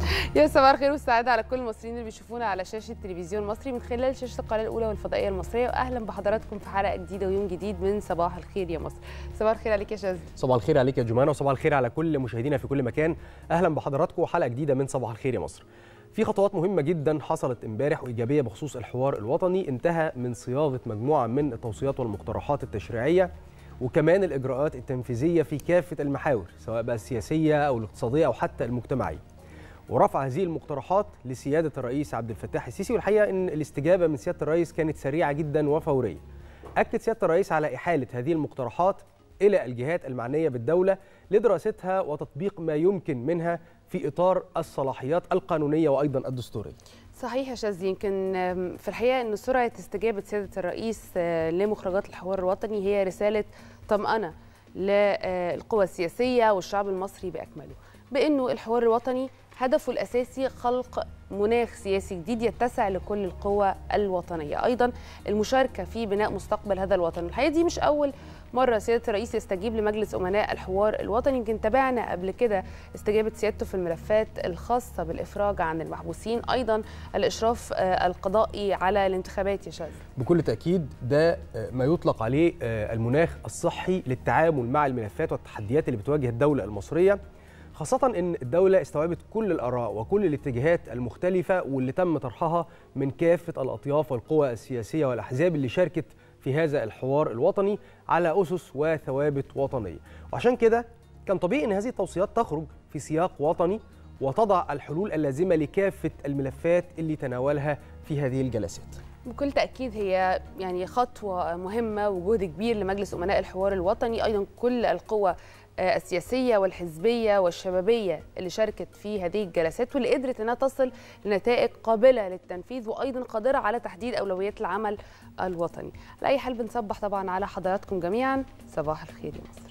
يا صباح الخير والسعادة على كل المصريين اللي بيشوفونا على شاشة التلفزيون المصري من خلال شاشة القناة الأولى والفضائية المصرية وأهلا بحضراتكم في حلقة جديدة ويوم جديد من صباح الخير يا مصر صباح الخير عليك يا شاذلي صباح الخير عليك يا جمانة وصباح الخير على كل مشاهدينا في كل مكان أهلا بحضراتكم وحلقة جديدة من صباح الخير يا مصر في خطوات مهمة جدا حصلت امبارح وإيجابية بخصوص الحوار الوطني انتهى من صياغة مجموعة من التوصيات والمقترحات التشريعية وكمان الإجراءات التنفيذية في كافة المحاور سواء بقى السياسية أو الاقتصادية أو حتى المجتمعية ورفع هذه المقترحات لسياده الرئيس عبد الفتاح السيسي والحقيقه ان الاستجابه من سياده الرئيس كانت سريعه جدا وفوريه. اكد سياده الرئيس على احاله هذه المقترحات الى الجهات المعنيه بالدوله لدراستها وتطبيق ما يمكن منها في اطار الصلاحيات القانونيه وايضا الدستوريه. صحيح يا شاذ يمكن في الحقيقه ان سرعه استجابه سياده الرئيس لمخرجات الحوار الوطني هي رساله طمانه للقوى السياسيه والشعب المصري باكمله بانه الحوار الوطني هدفه الاساسي خلق مناخ سياسي جديد يتسع لكل القوى الوطنيه ايضا المشاركه في بناء مستقبل هذا الوطن الحقيقه دي مش اول مره سياده الرئيس يستجيب لمجلس امناء الحوار الوطني يمكن تابعنا قبل كده استجابه سيادته في الملفات الخاصه بالافراج عن المحبوسين ايضا الاشراف آه، القضائي على الانتخابات يا شاذ بكل تاكيد ده آه، ما يطلق عليه آه، المناخ الصحي للتعامل مع الملفات والتحديات اللي بتواجه الدوله المصريه خاصة إن الدولة استوعبت كل الآراء وكل الاتجاهات المختلفة واللي تم طرحها من كافة الأطياف والقوى السياسية والأحزاب اللي شاركت في هذا الحوار الوطني على أسس وثوابت وطنية وعشان كده كان طبيعي أن هذه التوصيات تخرج في سياق وطني وتضع الحلول اللازمة لكافة الملفات اللي تناولها في هذه الجلسات بكل تأكيد هي يعني خطوة مهمة وجهد كبير لمجلس أمناء الحوار الوطني أيضا كل القوى آه، السياسيه والحزبيه والشبابيه اللي شاركت في هذه الجلسات واللي قدرت انها تصل لنتائج قابله للتنفيذ وايضا قادره على تحديد اولويات العمل الوطني. على اي حال بنصبح طبعا على حضراتكم جميعا صباح الخير يا مصر.